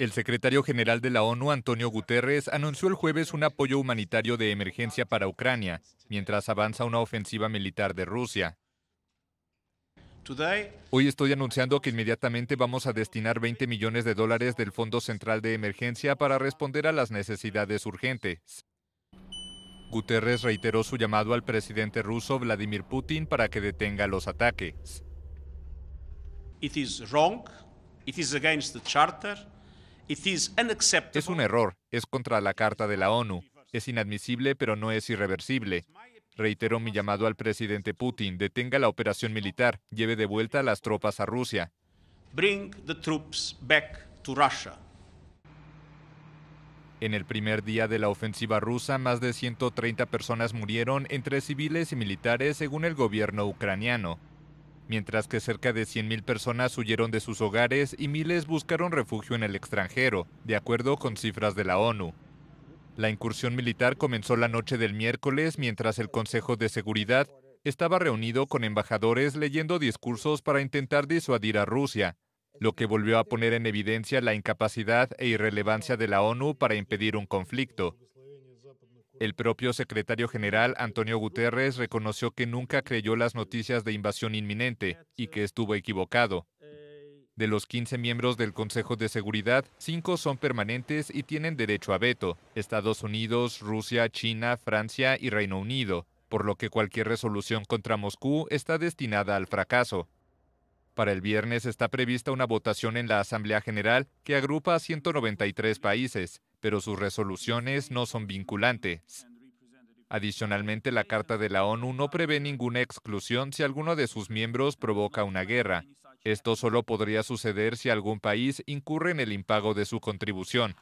El secretario general de la ONU, Antonio Guterres, anunció el jueves un apoyo humanitario de emergencia para Ucrania, mientras avanza una ofensiva militar de Rusia. Hoy estoy anunciando que inmediatamente vamos a destinar 20 millones de dólares del Fondo Central de Emergencia para responder a las necesidades urgentes. Guterres reiteró su llamado al presidente ruso Vladimir Putin para que detenga los ataques. Es un error, es contra la Carta de la ONU. Es inadmisible, pero no es irreversible. Reitero mi llamado al presidente Putin, detenga la operación militar, lleve de vuelta las tropas a Rusia. En el primer día de la ofensiva rusa, más de 130 personas murieron entre civiles y militares, según el gobierno ucraniano mientras que cerca de 100.000 personas huyeron de sus hogares y miles buscaron refugio en el extranjero, de acuerdo con cifras de la ONU. La incursión militar comenzó la noche del miércoles mientras el Consejo de Seguridad estaba reunido con embajadores leyendo discursos para intentar disuadir a Rusia, lo que volvió a poner en evidencia la incapacidad e irrelevancia de la ONU para impedir un conflicto. El propio secretario general Antonio Guterres reconoció que nunca creyó las noticias de invasión inminente y que estuvo equivocado. De los 15 miembros del Consejo de Seguridad, 5 son permanentes y tienen derecho a veto, Estados Unidos, Rusia, China, Francia y Reino Unido, por lo que cualquier resolución contra Moscú está destinada al fracaso. Para el viernes está prevista una votación en la Asamblea General que agrupa a 193 países, pero sus resoluciones no son vinculantes. Adicionalmente, la Carta de la ONU no prevé ninguna exclusión si alguno de sus miembros provoca una guerra. Esto solo podría suceder si algún país incurre en el impago de su contribución.